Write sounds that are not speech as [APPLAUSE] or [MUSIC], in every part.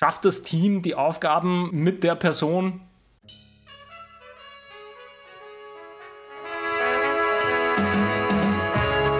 Schafft das Team die Aufgaben mit der Person?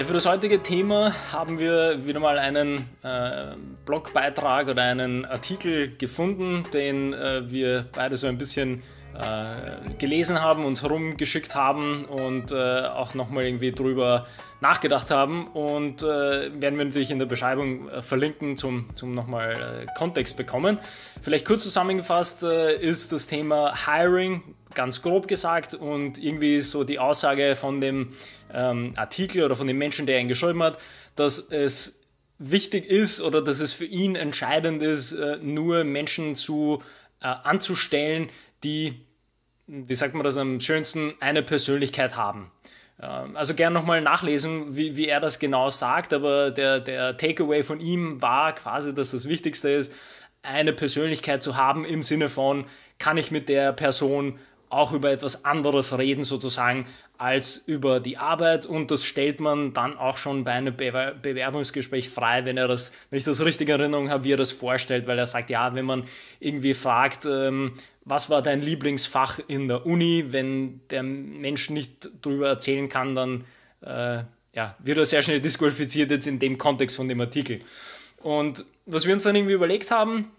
Für das heutige Thema haben wir wieder mal einen äh, Blogbeitrag oder einen Artikel gefunden, den äh, wir beide so ein bisschen äh, gelesen haben und herumgeschickt haben und äh, auch nochmal irgendwie drüber nachgedacht haben. Und äh, werden wir natürlich in der Beschreibung äh, verlinken, zum, zum nochmal äh, Kontext bekommen. Vielleicht kurz zusammengefasst ist das Thema Hiring ganz grob gesagt und irgendwie so die Aussage von dem ähm, Artikel oder von dem Menschen, der ihn geschrieben hat, dass es wichtig ist oder dass es für ihn entscheidend ist, nur Menschen zu äh, anzustellen, die, wie sagt man das am schönsten, eine Persönlichkeit haben. Ähm, also gern nochmal nachlesen, wie, wie er das genau sagt, aber der, der Takeaway von ihm war quasi, dass das Wichtigste ist, eine Persönlichkeit zu haben im Sinne von, kann ich mit der Person auch über etwas anderes reden sozusagen als über die Arbeit und das stellt man dann auch schon bei einem Bewerbungsgespräch frei, wenn er das, wenn ich das richtig in Erinnerung habe, wie er das vorstellt, weil er sagt, ja, wenn man irgendwie fragt, ähm, was war dein Lieblingsfach in der Uni, wenn der Mensch nicht darüber erzählen kann, dann äh, ja, wird er sehr schnell disqualifiziert jetzt in dem Kontext von dem Artikel. Und was wir uns dann irgendwie überlegt haben,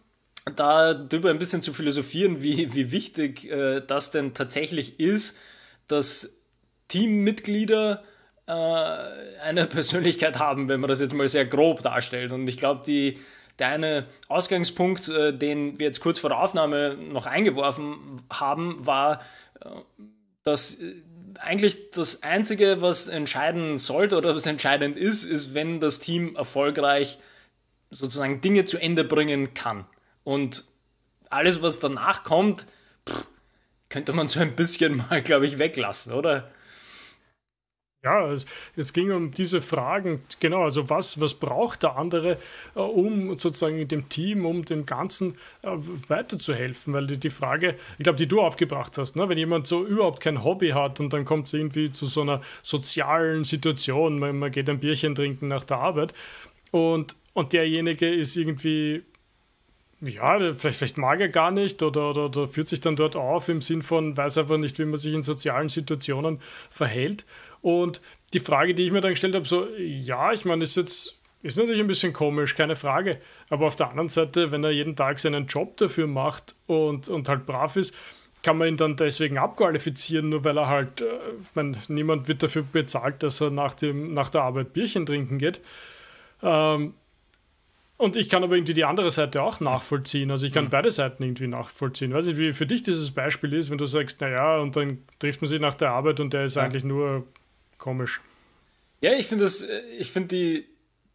darüber ein bisschen zu philosophieren, wie, wie wichtig äh, das denn tatsächlich ist, dass Teammitglieder äh, eine [LAUGHS] Persönlichkeit haben, wenn man das jetzt mal sehr grob darstellt. Und ich glaube, die, der eine Ausgangspunkt, äh, den wir jetzt kurz vor der Aufnahme noch eingeworfen haben, war, äh, dass äh, eigentlich das Einzige, was entscheiden sollte oder was entscheidend ist, ist, wenn das Team erfolgreich sozusagen Dinge zu Ende bringen kann. Und alles, was danach kommt, könnte man so ein bisschen [LAUGHS] mal, glaube ich, weglassen, oder? Ja, es, es, ging um diese Fragen, genau, also was, was braucht der andere, äh, um sozusagen dem Team, um dem Ganzen äh, weiterzuhelfen? Weil die, die Frage, ich glaube, die du aufgebracht hast, ne? wenn jemand so überhaupt kein Hobby hat und dann kommt es irgendwie zu so einer sozialen Situation, man, man geht ein Bierchen trinken nach der Arbeit und, und derjenige ist irgendwie ja, vielleicht, vielleicht mag er gar nicht oder, oder, oder führt sich dann dort auf im Sinn von, weiß einfach nicht, wie man sich in sozialen Situationen verhält. Und die Frage, die ich mir dann gestellt habe, so, ja, ich meine, ist jetzt, ist natürlich ein bisschen komisch, keine Frage. Aber auf der anderen Seite, wenn er jeden Tag seinen Job dafür macht und, und halt brav ist, kann man ihn dann deswegen abqualifizieren, nur weil er halt, äh, ich meine, niemand wird dafür bezahlt, dass er nach, dem, nach der Arbeit Bierchen trinken geht. Ähm, und ich kann aber irgendwie die andere Seite auch nachvollziehen. Also ich kann mhm. beide Seiten irgendwie nachvollziehen. Weiß ich, wie für dich dieses Beispiel ist, wenn du sagst, naja, und dann trifft man sich nach der Arbeit und der ist ja. eigentlich nur komisch. Ja, ich finde das, äh, ich finde die,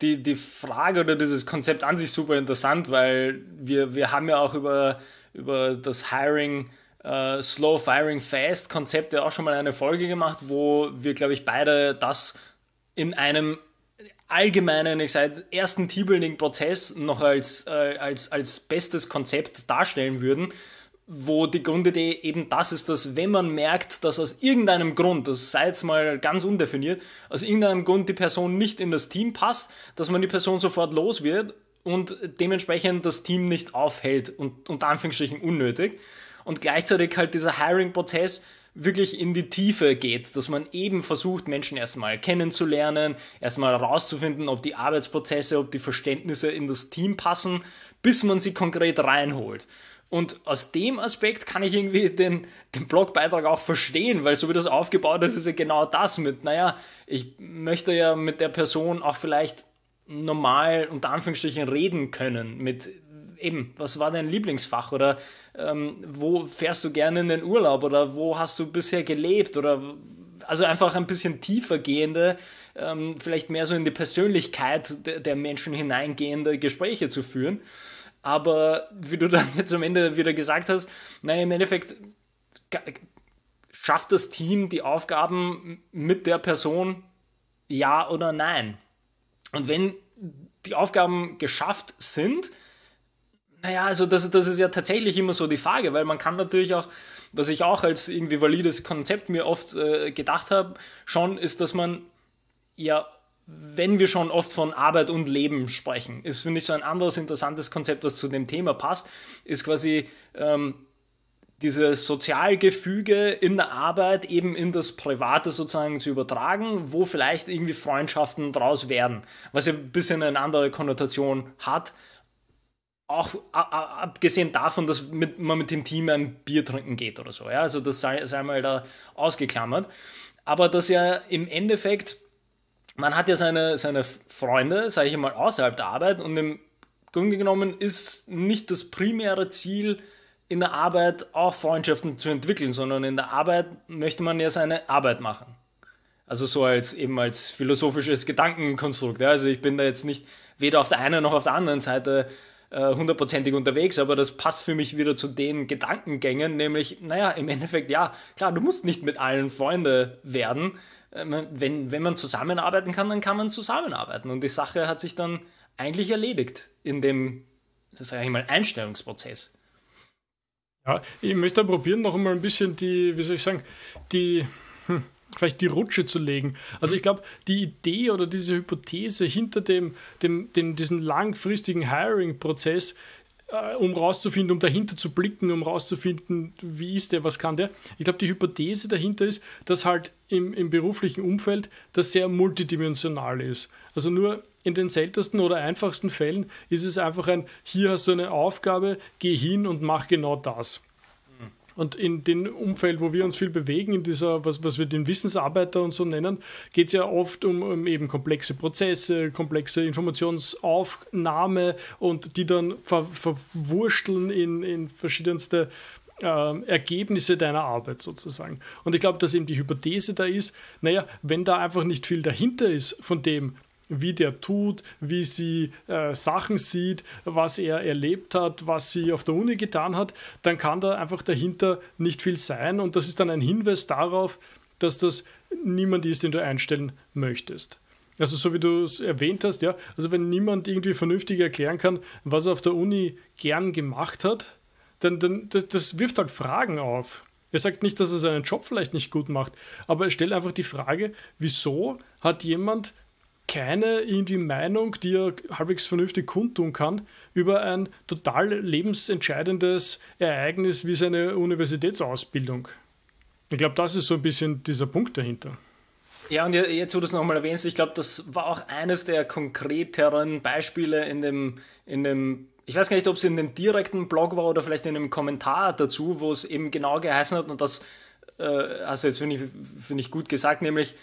die, die Frage oder dieses Konzept an sich super interessant, weil wir, wir haben ja auch über, über das Hiring, äh, Slow Firing Fast Konzept ja auch schon mal eine Folge gemacht, wo wir, glaube ich, beide das in einem allgemeinen, ich sage, ersten Teambuilding-Prozess noch als, äh, als, als bestes Konzept darstellen würden, wo die Grundidee eben das ist, dass wenn man merkt, dass aus irgendeinem Grund, das sei jetzt mal ganz undefiniert, aus irgendeinem Grund die Person nicht in das Team passt, dass man die Person sofort los wird und dementsprechend das Team nicht aufhält und unter Anführungsstrichen unnötig. Und gleichzeitig halt dieser Hiring-Prozess, wirklich in die Tiefe geht, dass man eben versucht, Menschen erstmal kennenzulernen, erstmal herauszufinden, ob die Arbeitsprozesse, ob die Verständnisse in das Team passen, bis man sie konkret reinholt. Und aus dem Aspekt kann ich irgendwie den, den Blogbeitrag auch verstehen, weil so wie das aufgebaut ist, ist ja genau das mit, naja, ich möchte ja mit der Person auch vielleicht normal unter Anführungsstrichen reden können, mit eben, was war dein Lieblingsfach oder ähm, wo fährst du gerne in den Urlaub oder wo hast du bisher gelebt oder also einfach ein bisschen tiefer gehende, ähm, vielleicht mehr so in die Persönlichkeit der, der Menschen hineingehende Gespräche zu führen. Aber wie du [LAUGHS] dann jetzt am Ende wieder gesagt hast, naja, im Endeffekt schafft das Team die Aufgaben mit der Person ja oder nein. Und wenn die Aufgaben geschafft sind, naja, also das, das ist ja tatsächlich immer so die Frage, weil man kann natürlich auch, was ich auch als irgendwie valides Konzept mir oft äh, gedacht habe, schon ist, dass man ja, wenn wir schon oft von Arbeit und Leben sprechen, ist, finde ich, so ein anderes interessantes Konzept, was zu dem Thema passt, ist quasi ähm, dieses Sozialgefüge in der Arbeit eben in das Private sozusagen zu übertragen, wo vielleicht irgendwie Freundschaften draus werden, was ja ein bisschen eine andere Konnotation hat auch abgesehen davon, dass mit, man mit dem Team ein Bier trinken geht oder so. Ja? Also das sei, sei mal da ausgeklammert. Aber dass ja im Endeffekt, man hat ja seine, seine Freunde, sage ich mal, außerhalb der Arbeit und im Grunde genommen ist nicht das primäre Ziel in der Arbeit auch Freundschaften zu entwickeln, sondern in der Arbeit möchte man ja seine Arbeit machen. Also so als eben als philosophisches Gedankenkonstrukt. Ja? Also ich bin da jetzt nicht weder auf der einen noch auf der anderen Seite äh, hundertprozentig unterwegs, aber das passt für mich wieder zu den Gedankengängen, nämlich, naja, im Endeffekt, ja, klar, du musst nicht mit allen Freunde werden. Äh, wenn, wenn man zusammenarbeiten kann, dann kann man zusammenarbeiten. Und die Sache hat sich dann eigentlich erledigt in dem, sage ich mal, Einstellungsprozess. Ja, ich möchte probieren, noch einmal ein bisschen die, wie soll ich sagen, die, hm, vielleicht die Rutsche zu legen. Also ich glaube, die Idee oder diese Hypothese hinter dem, dem, dem diesem langfristigen Hiring-Prozess, äh, um rauszufinden, um dahinter zu blicken, um rauszufinden, wie ist der, was kann der. Ich glaube, die Hypothese dahinter ist, dass halt im, im beruflichen Umfeld das sehr multidimensional ist. Also nur in den seltensten oder einfachsten Fällen ist es einfach ein, hier hast du eine Aufgabe, geh hin und mach genau das. Und in dem Umfeld, wo wir uns viel bewegen, in dieser, was, was wir den Wissensarbeiter und so nennen, geht es ja oft um, um, eben komplexe Prozesse, komplexe Informationsaufnahme und die dann ver, verwursteln in, in verschiedenste äh, Ergebnisse deiner Arbeit sozusagen. Und ich glaube, dass eben die Hypothese da ist, naja, wenn da einfach nicht viel dahinter ist von dem, wie der tut, wie sie äh, Sachen sieht, was er erlebt hat, was sie auf der Uni getan hat, dann kann da einfach dahinter nicht viel sein. Und das ist dann ein Hinweis darauf, dass das niemand ist, den du einstellen möchtest. Also so wie du es erwähnt hast, ja, also wenn niemand irgendwie vernünftig erklären kann, was er auf der Uni gern gemacht hat, dann, dann das, das wirft halt Fragen auf. Er sagt nicht, dass er seinen Job vielleicht nicht gut macht, aber er stellt einfach die Frage, wieso hat jemand keine irgendwie Meinung, die er halbwegs vernünftig kundtun kann, über ein total lebensentscheidendes Ereignis wie seine Universitätsausbildung. Ich glaube, das ist so ein bisschen dieser Punkt dahinter. Ja, und jetzt, wo du es nochmal erwähnst, ich glaube, das war auch eines der konkreteren Beispiele in dem, in dem ich weiß gar nicht, ob es in dem direkten Blog war oder vielleicht in einem Kommentar dazu, wo es eben genau geheißen hat, und das äh, hast du jetzt, finde ich, find ich, gut gesagt, nämlich,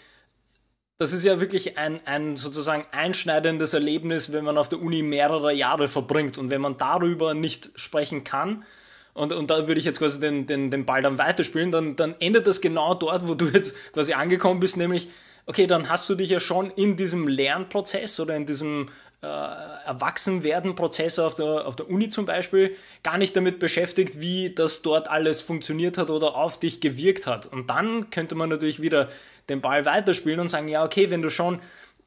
das ist ja wirklich ein, ein sozusagen einschneidendes Erlebnis, wenn man auf der Uni mehrere Jahre verbringt und wenn man darüber nicht sprechen kann. Und, und da würde ich jetzt quasi den, den, den Ball dann weiterspielen, dann, dann endet das genau dort, wo du jetzt quasi angekommen bist, nämlich, okay, dann hast du dich ja schon in diesem Lernprozess oder in diesem äh, Erwachsenwerden-Prozesse auf der, auf der Uni zum Beispiel gar nicht damit beschäftigt, wie das dort alles funktioniert hat oder auf dich gewirkt hat. Und dann könnte man natürlich wieder den Ball weiterspielen und sagen, ja, okay, wenn du schon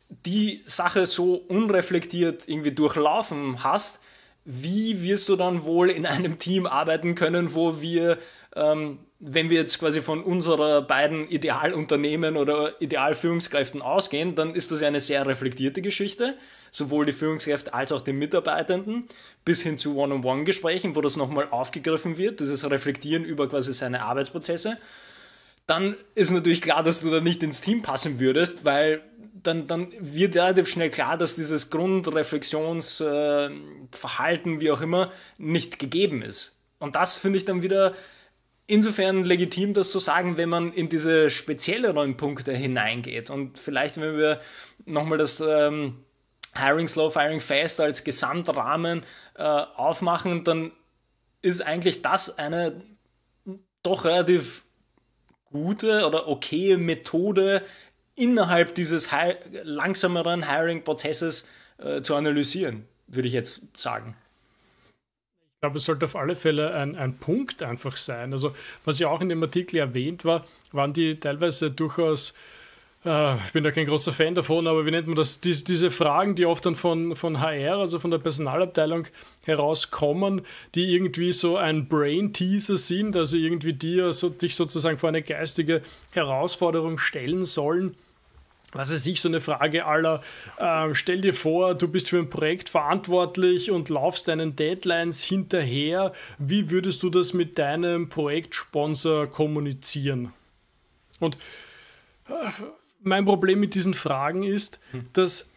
die Sache so unreflektiert irgendwie durchlaufen hast, wie wirst du dann wohl in einem Team arbeiten können, wo wir ähm, wenn wir jetzt quasi von unserer beiden Idealunternehmen oder Idealführungskräften ausgehen, dann ist das ja eine sehr reflektierte Geschichte. Sowohl die Führungskräfte als auch die Mitarbeitenden, bis hin zu One-on-One-Gesprächen, wo das nochmal aufgegriffen wird, dieses Reflektieren über quasi seine Arbeitsprozesse. Dann ist natürlich klar, dass du da nicht ins Team passen würdest, weil dann, dann wird relativ schnell klar, dass dieses Grundreflexionsverhalten, wie auch immer, nicht gegeben ist. Und das finde ich dann wieder insofern legitim, das zu sagen, wenn man in diese spezielleren Punkte hineingeht. Und vielleicht, wenn wir nochmal das ähm, Hiring Slow, Firing Fast als Gesamtrahmen äh, aufmachen, dann ist eigentlich das eine doch relativ gute oder okaye Methode innerhalb dieses langsameren Hiring-Prozesses äh, zu analysieren, würde ich jetzt sagen. Ich glaube, es sollte auf alle Fälle ein, ein Punkt einfach sein. Also, was ja auch in dem Artikel erwähnt war, waren die teilweise durchaus äh, ich bin da kein großer Fan davon, aber wie nennt man das? Dies, diese Fragen, die oft dann von, von HR, also von der Personalabteilung herauskommen, die irgendwie so ein Brain-Teaser sind, also irgendwie die äh, so, dich sozusagen vor eine geistige Herausforderung stellen sollen, was ist nicht so eine Frage aller, äh, stell dir vor, du bist für ein Projekt verantwortlich und laufst deinen Deadlines hinterher. Wie würdest du das mit deinem Projektsponsor kommunizieren? Und äh, mein Problem mit diesen Fragen ist, hm. dass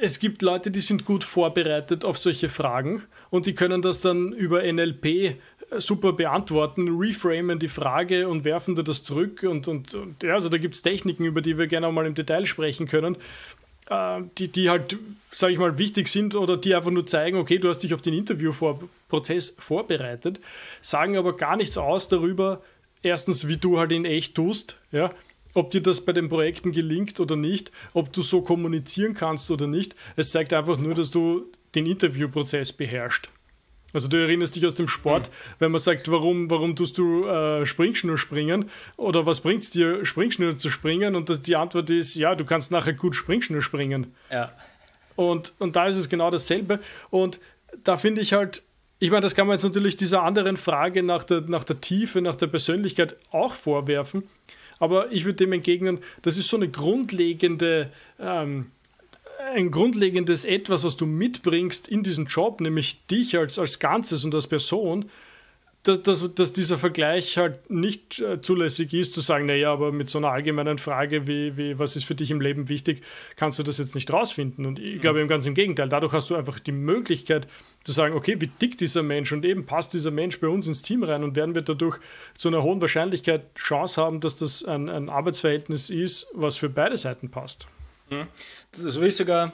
es gibt Leute, die sind gut vorbereitet auf solche Fragen und die können das dann über NLP super beantworten, reframen die Frage und werfen dir das zurück. Und, und, und ja, also da gibt es Techniken, über die wir gerne auch mal im Detail sprechen können, äh, die, die halt, sage ich mal, wichtig sind oder die einfach nur zeigen, okay, du hast dich auf den Interviewprozess vorbereitet, sagen aber gar nichts aus darüber, erstens, wie du halt in echt tust, ja, ob dir das bei den Projekten gelingt oder nicht, ob du so kommunizieren kannst oder nicht. Es zeigt einfach nur, dass du den Interviewprozess beherrschst. Also du erinnerst dich aus dem Sport, mhm. wenn man sagt, warum, warum tust du äh, Springschnur springen oder was bringt es dir, Springschnur zu springen? Und das, die Antwort ist, ja, du kannst nachher gut Springschnur springen. Ja. Und, und da ist es genau dasselbe. Und da finde ich halt, ich meine, das kann man jetzt natürlich dieser anderen Frage nach der, nach der Tiefe, nach der Persönlichkeit auch vorwerfen. Aber ich würde dem entgegnen, das ist so eine grundlegende... Ähm, ein grundlegendes Etwas, was du mitbringst in diesen Job, nämlich dich als, als Ganzes und als Person, dass, dass, dass dieser Vergleich halt nicht äh, zulässig ist, zu sagen, naja, aber mit so einer allgemeinen Frage wie, wie, was ist für dich im Leben wichtig, kannst du das jetzt nicht rausfinden. Und ich glaube mhm. eben ganz im Gegenteil, dadurch hast du einfach die Möglichkeit zu sagen, okay, wie dick dieser Mensch und eben passt dieser Mensch bei uns ins Team rein und werden wir dadurch zu einer hohen Wahrscheinlichkeit Chance haben, dass das ein, ein Arbeitsverhältnis ist, was für beide Seiten passt. Mhm. Das will ich sogar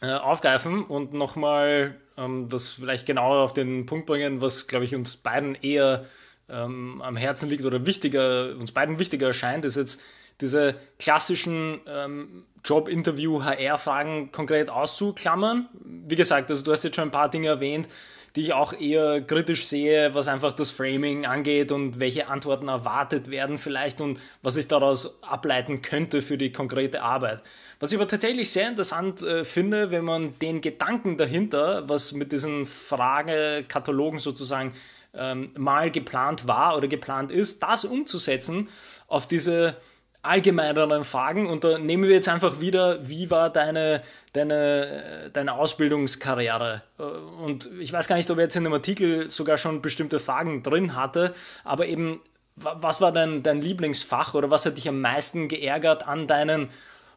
äh, aufgreifen und nochmal ähm, das vielleicht genauer auf den Punkt bringen, was, glaube ich, uns beiden eher ähm, am Herzen liegt oder wichtiger, uns beiden wichtiger erscheint, ist jetzt diese klassischen ähm, Job-Interview-HR-Fragen konkret auszuklammern. Wie gesagt, also du hast jetzt schon ein paar Dinge erwähnt, die ich auch eher kritisch sehe, was einfach das Framing angeht und welche Antworten erwartet werden vielleicht und was ich daraus ableiten könnte für die konkrete Arbeit. Was ich aber tatsächlich sehr interessant äh, finde, wenn man den Gedanken dahinter, was mit diesen Fragekatalogen sozusagen ähm, mal geplant war oder geplant ist, das umzusetzen auf diese allgemeineren Fragen und da nehmen wir jetzt einfach wieder, wie war deine, deine, deine Ausbildungskarriere? Äh, und ich weiß gar nicht, ob ich jetzt in dem Artikel sogar schon bestimmte Fragen drin hatte, aber eben, was war dein, dein Lieblingsfach oder was hat dich am meisten geärgert an deinen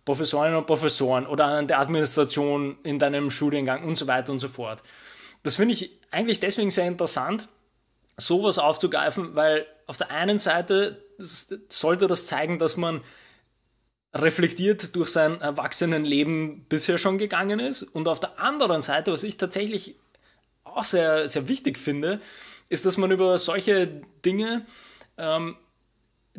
Professorinnen und Professoren oder an der Administration in deinem Studiengang und so weiter und so fort? Das finde ich eigentlich deswegen sehr interessant, sowas aufzugreifen, weil auf der einen Seite sollte das zeigen, dass man reflektiert durch sein Erwachsenenleben bisher schon gegangen ist. Und auf der anderen Seite, was ich tatsächlich auch sehr, sehr wichtig finde, ist, dass man über solche Dinge, ähm,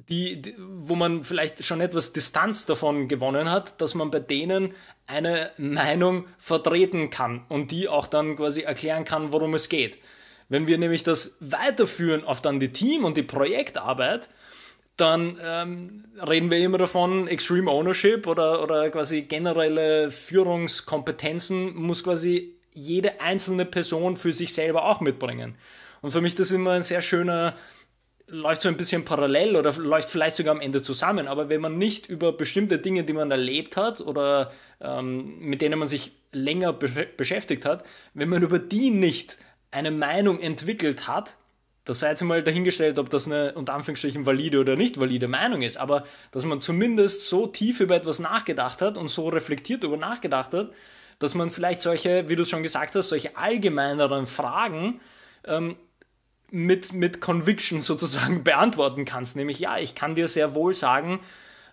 die, die, wo man vielleicht schon etwas Distanz davon gewonnen hat, dass man bei denen eine Meinung vertreten kann und die auch dann quasi erklären kann, worum es geht. Wenn wir nämlich das weiterführen auf dann die Team- und die Projektarbeit, dann ähm, reden wir immer davon, Extreme Ownership oder, oder quasi generelle Führungskompetenzen muss quasi jede einzelne Person für sich selber auch mitbringen. Und für mich das immer ein sehr schöner, läuft so ein bisschen parallel oder läuft vielleicht sogar am Ende zusammen. Aber wenn man nicht über bestimmte Dinge, die man erlebt hat oder ähm, mit denen man sich länger be beschäftigt hat, wenn man über die nicht eine Meinung entwickelt hat, das sei jetzt mal dahingestellt, ob das eine unter Anführungsstrichen valide oder nicht valide Meinung ist, aber dass man zumindest so tief über etwas nachgedacht hat und so reflektiert darüber nachgedacht hat, dass man vielleicht solche, wie du es schon gesagt hast, solche allgemeineren Fragen ähm, mit, mit Conviction sozusagen [LAUGHS] beantworten kannst. Nämlich, ja, ich kann dir sehr wohl sagen,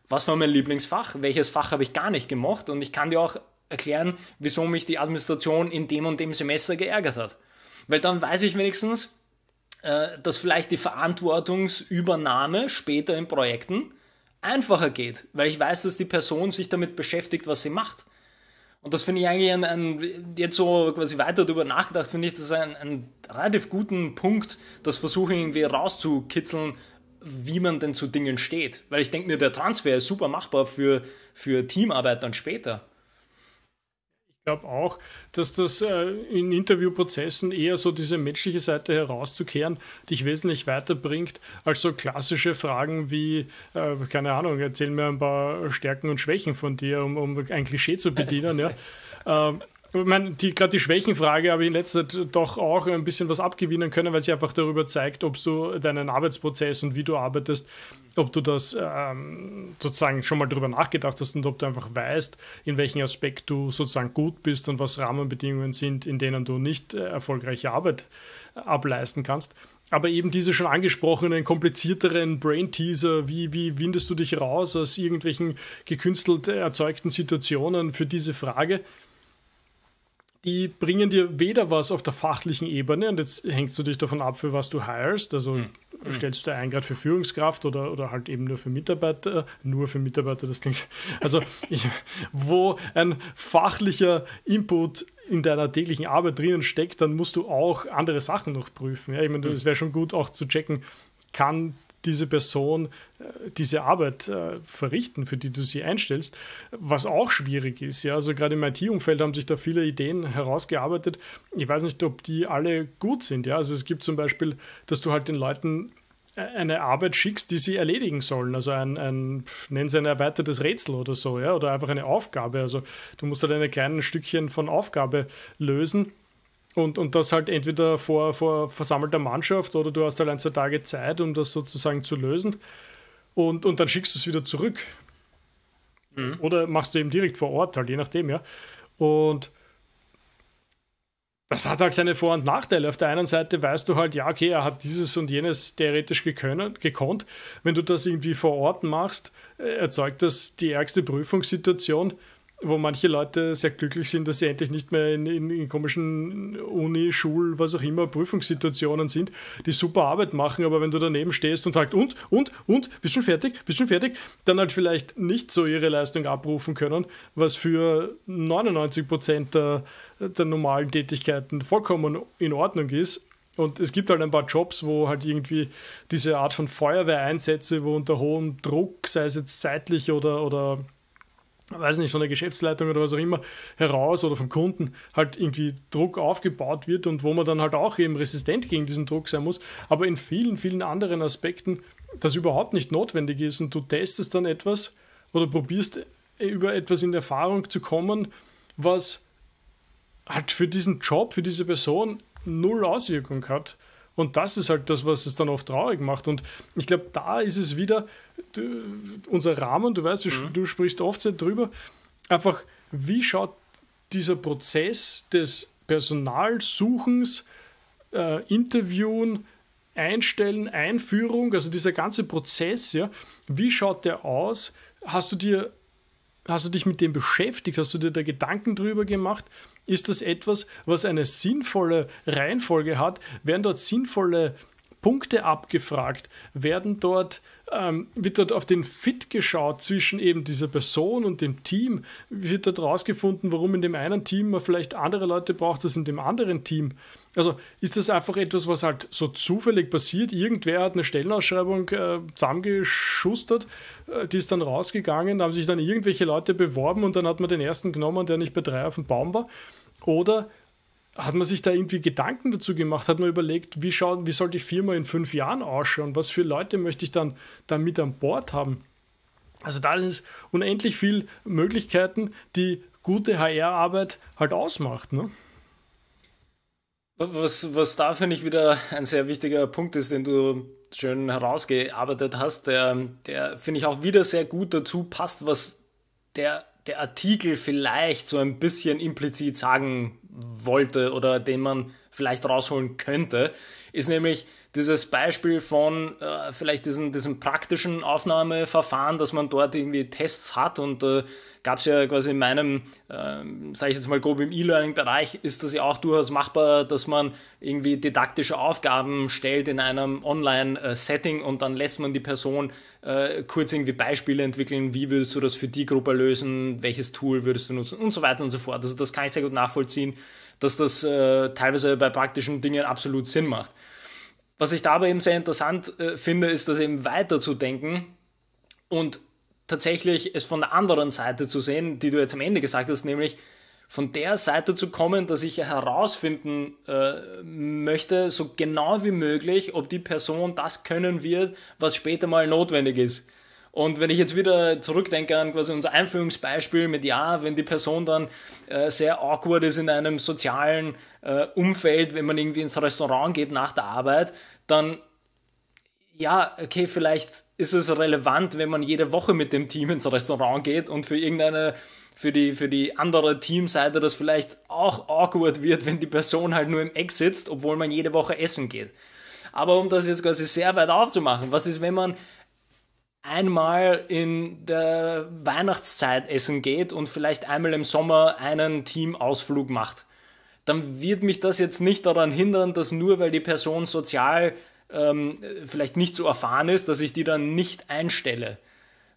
was war mein Lieblingsfach, welches Fach habe ich gar nicht gemocht und ich kann dir auch erklären, wieso mich die Administration in dem und dem Semester geärgert hat. Weil dann weiß ich wenigstens, äh, dass vielleicht die Verantwortungsübernahme später in Projekten einfacher geht, weil ich weiß, dass die Person sich damit beschäftigt, was sie macht. Und das finde ich eigentlich ein, ein, jetzt so quasi weiter darüber nachgedacht, finde ich das einen, einen relativ guten Punkt, das versuche irgendwie rauszukitzeln, wie man denn zu Dingen steht. Weil ich denke mir, der Transfer ist super machbar für, für Teamarbeit dann später glaube auch, dass das äh, in Interviewprozessen eher so diese menschliche Seite herauszukehren dich wesentlich weiterbringt, als so klassische Fragen wie, äh, keine Ahnung, erzähl mir ein paar Stärken und Schwächen von dir, um, um ein Klischee zu bedienen. ja. [LAUGHS] ähm, ich meine, die, gerade die Schwächenfrage habe ich in letzter Zeit doch auch ein bisschen was abgewinnen können, weil sie einfach darüber zeigt, ob du deinen Arbeitsprozess und wie du arbeitest, ob du das ähm, sozusagen schon mal darüber nachgedacht hast und ob du einfach weißt, in welchem Aspekt du sozusagen gut bist und was Rahmenbedingungen sind, in denen du nicht äh, erfolgreiche Arbeit äh, ableisten kannst. Aber eben diese schon angesprochenen, komplizierteren Brain-Teaser, wie, wie windest du dich raus aus irgendwelchen gekünstelt äh, erzeugten Situationen für diese Frage – die bringen dir weder was auf der fachlichen Ebene, und jetzt hängst du dich davon ab, für was du hirest, also mhm. stellst du ein gerade für Führungskraft oder, oder halt eben nur für Mitarbeiter, äh, nur für Mitarbeiter, das klingt, [LAUGHS] also ich, wo ein fachlicher Input in deiner täglichen Arbeit drinnen steckt, dann musst du auch andere Sachen noch prüfen. Ja? Ich meine, hm. es wäre schon gut auch zu checken, kann diese Person äh, diese Arbeit äh, verrichten, für die du sie einstellst, was auch schwierig ist. Ja? Also gerade im IT-Umfeld haben sich da viele Ideen herausgearbeitet. Ich weiß nicht, ob die alle gut sind. Ja? Also es gibt zum Beispiel, dass du halt den Leuten äh, eine Arbeit schickst, die sie erledigen sollen. Also ein, ein nennen sie ein erweitertes Rätsel oder so, ja, oder einfach eine Aufgabe. Also du musst halt ein kleines Stückchen von Aufgabe lösen und, und das halt entweder vor, vor versammelter Mannschaft oder du hast halt ein, zwei Tage Zeit, um das sozusagen zu lösen. Und, und dann schickst du es wieder zurück. Mhm. Oder machst du eben direkt vor Ort, halt, je nachdem, ja. Und das hat halt seine Vor- und Nachteile. Auf der einen Seite weißt du halt, ja, okay, er hat dieses und jenes theoretisch gekönnen, gekonnt. Wenn du das irgendwie vor Ort machst, äh, erzeugt das die ärgste Prüfungssituation wo manche Leute sehr glücklich sind, dass sie endlich nicht mehr in, in, in komischen Uni, Schul, was auch immer, Prüfungssituationen sind, die super Arbeit machen, aber wenn du daneben stehst und fragst, und, und, und, bist schon fertig, bist schon fertig, dann halt vielleicht nicht so ihre Leistung abrufen können, was für 99 Prozent der, der normalen Tätigkeiten vollkommen in Ordnung ist. Und es gibt halt ein paar Jobs, wo halt irgendwie diese Art von Feuerwehreinsätze, wo unter hohem Druck, sei es jetzt zeitlich oder, oder weiß nicht, von der Geschäftsleitung oder was auch immer heraus oder vom Kunden halt irgendwie Druck aufgebaut wird und wo man dann halt auch eben resistent gegen diesen Druck sein muss, aber in vielen, vielen anderen Aspekten das überhaupt nicht notwendig ist und du testest dann etwas oder probierst äh, über etwas in Erfahrung zu kommen, was halt für diesen Job, für diese Person null Auswirkung hat. Und das ist halt das, was es dann oft traurig macht. Und ich glaube, da ist es wieder du, unser Rahmen, du weißt, du, mhm. du sprichst oft sehr drüber, einfach, wie schaut dieser Prozess des Personalsuchens, äh, Interviewen, Einstellen, Einführung, also dieser ganze Prozess, ja, wie schaut der aus? Hast du dir Hast du dich mit dem beschäftigt? Hast du dir da Gedanken drüber gemacht? Ist das etwas, was eine sinnvolle Reihenfolge hat? Werden dort sinnvolle Punkte abgefragt? Werden dort, ähm, wird dort auf den Fit geschaut zwischen eben dieser Person und dem Team? Wird dort rausgefunden, warum in dem einen Team man vielleicht andere Leute braucht als in dem anderen Team? Also ist das einfach etwas, was halt so zufällig passiert? Irgendwer hat eine Stellenausschreibung äh, zusammengeschustert, äh, die ist dann rausgegangen, da haben sich dann irgendwelche Leute beworben und dann hat man den ersten genommen, der nicht bei drei auf dem Baum war. Oder hat man sich da irgendwie Gedanken dazu gemacht? Hat man überlegt, wie, schaut, wie soll die Firma in fünf Jahren ausschauen? Was für Leute möchte ich dann, dann mit an Bord haben? Also da sind unendlich viele Möglichkeiten, die gute HR-Arbeit halt ausmacht. Ne? Was, was da, finde ich, wieder ein sehr wichtiger Punkt ist, den du schön herausgearbeitet hast, der, der finde ich auch wieder sehr gut dazu passt, was der, der Artikel vielleicht so ein bisschen implizit sagen wollte oder den man vielleicht rausholen könnte, ist nämlich, dieses Beispiel von äh, vielleicht diesem, diesem praktischen Aufnahmeverfahren, dass man dort irgendwie Tests hat und äh, gab es ja quasi in meinem, ähm, sage ich jetzt mal grob im E-Learning-Bereich, ist das ja auch durchaus machbar, dass man irgendwie didaktische Aufgaben stellt in einem Online-Setting und dann lässt man die Person äh, kurz irgendwie Beispiele entwickeln, wie würdest du das für die Gruppe lösen, welches Tool würdest du nutzen und so weiter und so fort. Also das kann ich sehr gut nachvollziehen, dass das äh, teilweise bei praktischen Dingen absolut Sinn macht. Was ich dabei eben sehr interessant äh, finde, ist das eben weiterzudenken und tatsächlich es von der anderen Seite zu sehen, die du jetzt am Ende gesagt hast, nämlich von der Seite zu kommen, dass ich herausfinden äh, möchte, so genau wie möglich, ob die Person das können wird, was später mal notwendig ist. Und wenn ich jetzt wieder zurückdenke an quasi unser Einführungsbeispiel mit ja, wenn die Person dann äh, sehr awkward ist in einem sozialen äh, Umfeld, wenn man irgendwie ins Restaurant geht nach der Arbeit, dann ja, okay, vielleicht ist es relevant, wenn man jede Woche mit dem Team ins Restaurant geht und für irgendeine, für die, für die andere Teamseite das vielleicht auch awkward wird, wenn die Person halt nur im Eck sitzt, obwohl man jede Woche essen geht. Aber um das jetzt quasi sehr weit aufzumachen, was ist, wenn man einmal in der Weihnachtszeit essen geht und vielleicht einmal im Sommer einen Teamausflug macht? dann wird mich das jetzt nicht daran hindern, dass nur weil die Person sozial ähm, vielleicht nicht so erfahren ist, dass ich die dann nicht einstelle.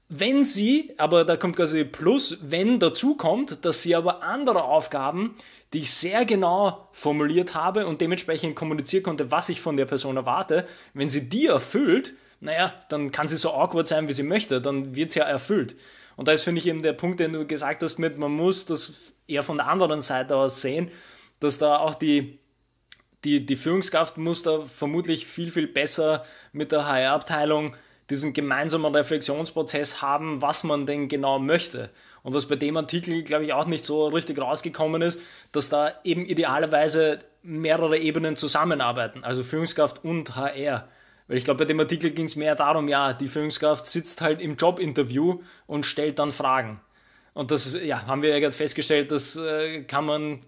Wenn sie, aber da kommt quasi Plus, wenn dazu kommt, dass sie aber andere Aufgaben, die ich sehr genau formuliert habe und dementsprechend kommunizieren konnte, was ich von der Person erwarte, wenn sie die erfüllt, naja, dann kann sie so awkward sein, wie sie möchte, dann wird sie ja erfüllt. Und da ist, finde ich, eben der Punkt, den du gesagt hast, mit man muss das eher von der anderen Seite aus sehen dass da auch die, die, die Führungskraft muss da vermutlich viel, viel besser mit der HR-Abteilung diesen gemeinsamen Reflexionsprozess haben, was man denn genau möchte. Und was bei dem Artikel, glaube ich, auch nicht so richtig rausgekommen ist, dass da eben idealerweise mehrere Ebenen zusammenarbeiten, also Führungskraft und HR. Weil ich glaube, bei dem Artikel ging es mehr darum, ja, die Führungskraft sitzt halt im Jobinterview und stellt dann Fragen. Und das ja, haben wir ja gerade festgestellt, das äh, kann man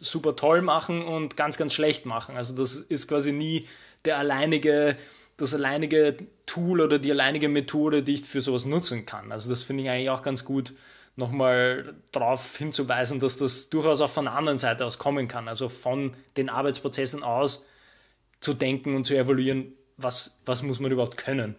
super toll machen und ganz, ganz schlecht machen. Also das ist quasi nie der alleinige, das alleinige Tool oder die alleinige Methode, die ich für sowas nutzen kann. Also das finde ich eigentlich auch ganz gut, nochmal darauf hinzuweisen, dass das durchaus auch von der anderen Seite aus kommen kann. Also von den Arbeitsprozessen aus zu denken und zu evaluieren, was, was muss man überhaupt können.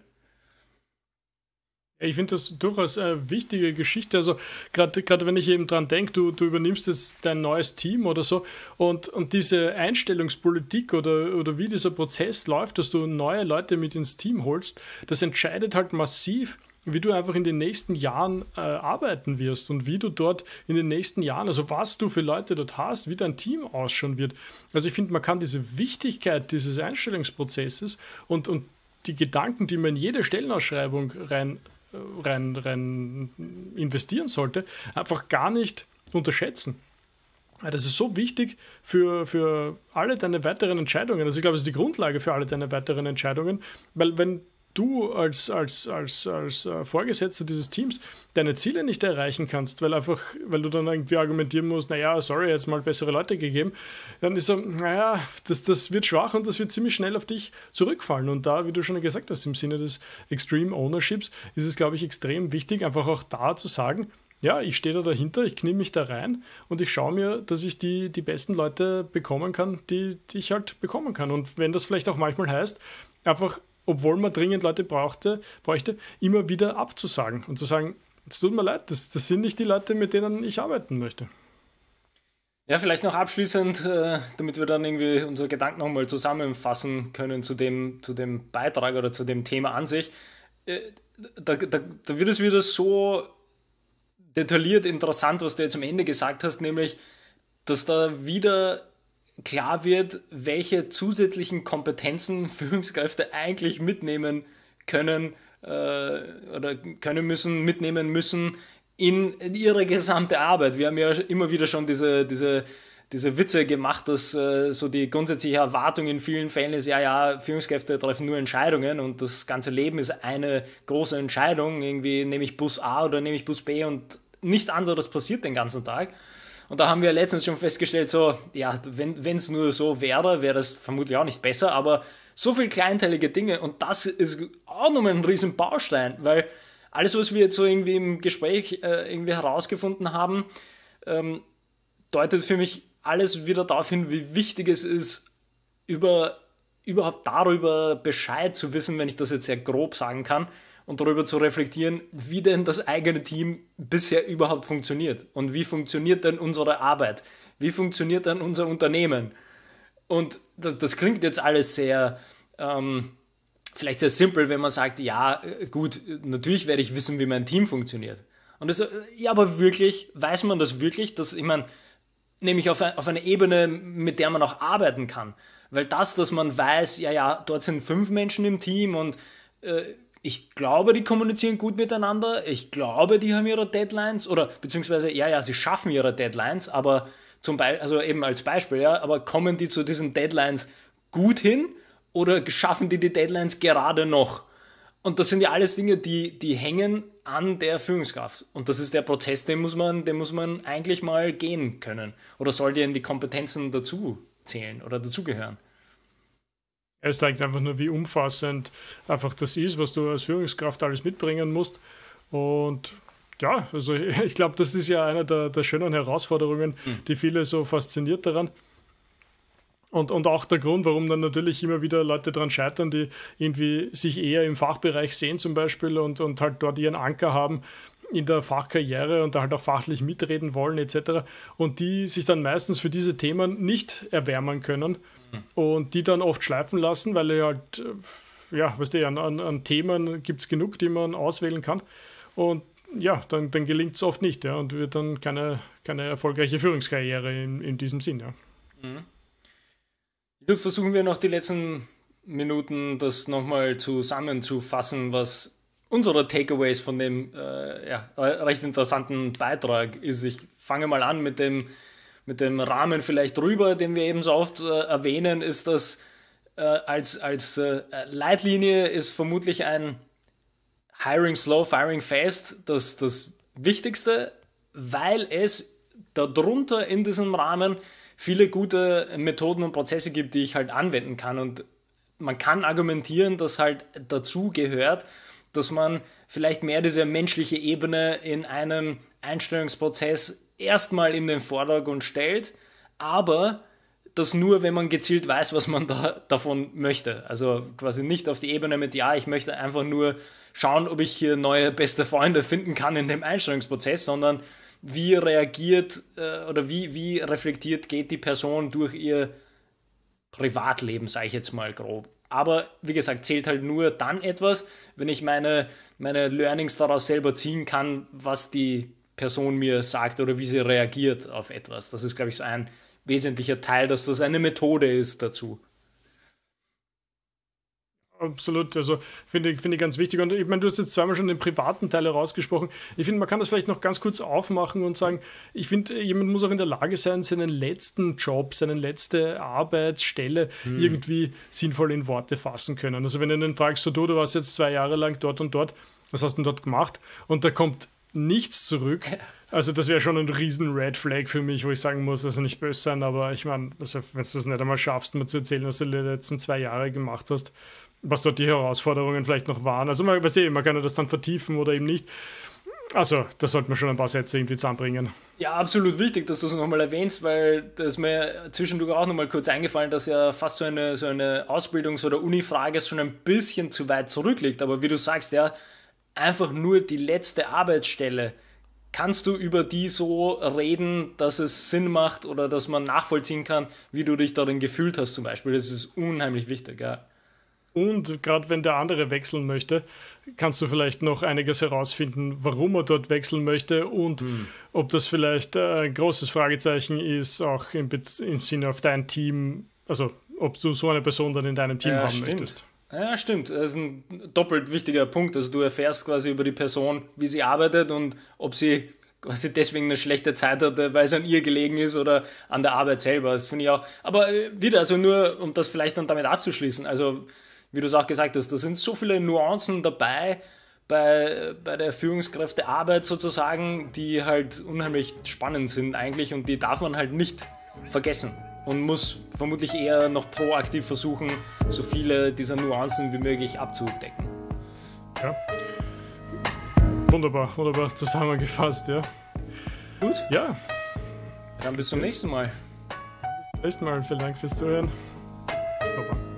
Ich finde das durchaus eine wichtige Geschichte. Also gerade wenn ich eben dran denke, du, du, übernimmst jetzt dein neues Team oder so und, und diese Einstellungspolitik oder, oder wie dieser Prozess läuft, dass du neue Leute mit ins Team holst, das entscheidet halt massiv, wie du einfach in den nächsten Jahren äh, arbeiten wirst und wie du dort in den nächsten Jahren, also was du für Leute dort hast, wie dein Team ausschauen wird. Also ich finde, man kann diese Wichtigkeit dieses Einstellungsprozesses und, und die Gedanken, die man in jede Stellenausschreibung rein rein, rein investieren sollte, einfach gar nicht unterschätzen. Das ist so wichtig für, für alle deine weiteren Entscheidungen. Also ich glaube, es ist die Grundlage für alle deine weiteren Entscheidungen, weil wenn du als, als, als, als äh, Vorgesetzter dieses Teams deine Ziele nicht erreichen kannst, weil einfach, weil du dann irgendwie argumentieren musst, naja, sorry, jetzt mal bessere Leute gegeben, dann ist so, naja, das, das wird schwach und das wird ziemlich schnell auf dich zurückfallen. Und da, wie du schon gesagt hast, im Sinne des Extreme Ownerships ist es, glaube ich, extrem wichtig, einfach auch da zu sagen, ja, ich stehe da dahinter, ich knie mich da rein und ich schaue mir, dass ich die, die besten Leute bekommen kann, die, die ich halt bekommen kann. Und wenn das vielleicht auch manchmal heißt, einfach obwohl man dringend Leute brauchte, bräuchte, immer wieder abzusagen und zu sagen, es tut mir leid, das, das sind nicht die Leute, mit denen ich arbeiten möchte. Ja, vielleicht noch abschließend, äh, damit wir dann irgendwie unsere Gedanken nochmal zusammenfassen können zu dem, zu dem Beitrag oder zu dem Thema an sich. Äh, da, da, da wird es wieder so detailliert interessant, was du jetzt am Ende gesagt hast, nämlich, dass da wieder klar wird, welche zusätzlichen Kompetenzen [LAUGHS] Führungskräfte eigentlich mitnehmen können äh, oder können müssen, mitnehmen müssen in, ihre gesamte Arbeit. Wir haben ja immer wieder schon diese, diese diese Witze gemacht, dass äh, so die grundsätzliche Erwartung in vielen Fällen ist, ja, ja, Führungskräfte treffen nur Entscheidungen und das ganze Leben ist eine große Entscheidung. Irgendwie nehme ich Bus A oder nehme ich Bus B und nichts anderes passiert den ganzen Tag. Und da haben wir letztens schon festgestellt, so, ja, wenn es nur so wäre, wäre das vermutlich auch nicht besser, aber so viel kleinteilige Dinge und das ist auch nochmal ein riesen Baustein, weil alles, was wir jetzt so irgendwie im Gespräch äh, irgendwie herausgefunden haben, ähm, deutet für mich alles wieder darauf hin, wie wichtig es ist, über, überhaupt darüber Bescheid zu wissen, wenn ich das jetzt sehr grob sagen kann, und darüber zu reflektieren, wie denn das eigene Team bisher überhaupt funktioniert und wie funktioniert denn unsere Arbeit, wie funktioniert denn unser Unternehmen. Und das, das klingt jetzt alles sehr, ähm, vielleicht sehr simpel, wenn man sagt, ja, äh, gut, natürlich werde ich wissen, wie mein Team funktioniert. Und das, äh, ja, aber wirklich, weiß man das wirklich, dass, ich meine, nämlich auf, auf eine Ebene, mit der man auch arbeiten kann. Weil das, dass man weiß, ja, ja, dort sind fünf Menschen im Team und äh, ich glaube, die kommunizieren gut miteinander. Ich glaube, die haben ihre Deadlines oder beziehungsweise, ja, ja, sie schaffen ihre Deadlines, aber zum Beispiel, also eben als Beispiel, ja, aber kommen die zu diesen Deadlines gut hin oder schaffen die die Deadlines gerade noch? Und das sind ja alles Dinge, die, die hängen an der Führungskraft. Und das ist der Prozess, den muss man, den muss man eigentlich mal gehen können. Oder soll die in die Kompetenzen dazu zählen oder dazugehören? Es zeigt einfach nur, wie umfassend einfach das ist, was du als Führungskraft alles mitbringen musst. Und ja, also [LAUGHS] ich glaube, das ist ja eine der, der schönen Herausforderungen, hm. die viele so fasziniert daran. Und, und auch der Grund, warum dann natürlich immer wieder Leute daran scheitern, die irgendwie sich eher im Fachbereich sehen zum Beispiel und, und halt dort ihren Anker haben in der Fachkarriere und da halt auch fachlich mitreden wollen etc. Und die sich dann meistens für diese Themen nicht erwärmen können und die dann oft schleifen lassen, weil er halt, äh, ja, weißt du, an, an, an Themen gibt es genug, die man auswählen kann. Und ja, dann, dann gelingt es oft nicht, ja, und wird dann keine, keine erfolgreiche Führungskarriere in, in diesem Sinn, ja. Mhm. Jetzt versuchen wir noch die letzten Minuten das nochmal zusammenzufassen, was unsere Takeaways von dem äh, ja, recht interessanten Beitrag ist. Ich fange mal an mit dem mit dem Rahmen vielleicht drüber, den wir eben so oft äh, erwähnen, ist das äh, als, als äh, Leitlinie ist vermutlich ein Hiring Slow, Firing Fast das, das Wichtigste, weil es darunter in diesem Rahmen viele gute Methoden und Prozesse gibt, die ich halt anwenden kann. Und man kann argumentieren, dass halt dazu gehört, dass man vielleicht mehr diese menschliche Ebene in einem Einstellungsprozess erstmal in den Vordergrund stellt, aber das nur, wenn man gezielt weiß, was man da, davon möchte. Also quasi nicht auf die Ebene mit, ja, ich möchte einfach nur schauen, ob ich hier neue beste Freunde finden kann in dem Einstellungsprozess, sondern wie reagiert äh, oder wie, wie reflektiert geht die Person durch ihr Privatleben, sage ich jetzt mal grob. Aber wie gesagt, zählt halt nur dann etwas, wenn ich meine, meine Learnings daraus selber ziehen kann, was die Person mir sagt oder wie sie reagiert auf etwas. Das ist, glaube ich, so ein wesentlicher Teil, dass das eine Methode ist dazu. Absolut, also finde ich, find ich ganz wichtig. Und ich meine, du hast jetzt zweimal schon den privaten Teil herausgesprochen. Ich finde, man kann das vielleicht noch ganz kurz aufmachen und sagen, ich finde, jemand muss auch in der Lage sein, seinen letzten Job, seine letzte Arbeitsstelle hm. irgendwie sinnvoll in Worte fassen können. Also wenn du dann fragst, so du, du warst jetzt zwei Jahre lang dort und dort, was hast du denn dort gemacht? Und da kommt nichts zurück. Also das wäre schon ein riesen Red Flag für mich, wo ich sagen muss, also nicht böse sein, aber ich meine, also wenn du das nicht einmal schaffst, mir zu erzählen, was du die letzten zwei Jahre gemacht hast, was dort die Herausforderungen vielleicht noch waren. Also man, weißt du, man kann das dann vertiefen oder eben nicht. Also, da sollte man schon ein paar Sätze irgendwie zusammenbringen. Ja, absolut wichtig, dass du es nochmal erwähnst, weil das ist mir zwischendurch auch nochmal kurz eingefallen, dass ja fast so eine, so eine Ausbildungs- oder Uni-Frage schon ein bisschen zu weit zurückliegt. Aber wie du sagst, ja, einfach nur die letzte Arbeitsstelle. Kannst du über die so reden, dass es Sinn macht oder dass man nachvollziehen kann, wie du dich darin gefühlt hast zum Beispiel? Das ist unheimlich wichtig, ja. Und gerade wenn der andere wechseln möchte, kannst du vielleicht noch einiges herausfinden, warum er dort wechseln möchte und mhm. ob das vielleicht äh, ein großes Fragezeichen ist, auch im, im Sinne auf dein Team, also ob du so eine Person dann in deinem Team ja, haben stimmt. möchtest. Ja, stimmt. Das ist ein doppelt wichtiger Punkt. Also du erfährst quasi über die Person, wie sie arbeitet und ob sie quasi deswegen eine schlechte Zeit hatte, weil es an ihr gelegen ist oder an der Arbeit selber. Das finde ich auch. Aber äh, wieder, also nur, um das vielleicht dann damit abzuschließen. Also, wie du es auch gesagt hast, da sind so viele Nuancen dabei bei, bei der Führungskräftearbeit sozusagen, die halt unheimlich spannend sind eigentlich und die darf man halt nicht vergessen und muss vermutlich eher noch proaktiv versuchen, so viele dieser Nuancen wie möglich abzudecken. Ja. Wunderbar, wunderbar zusammengefasst, ja. Gut. Ja. Dann bis zum nächsten Mal. Bis zum nächsten Mal. Vielen Dank fürs Zuhören. Super.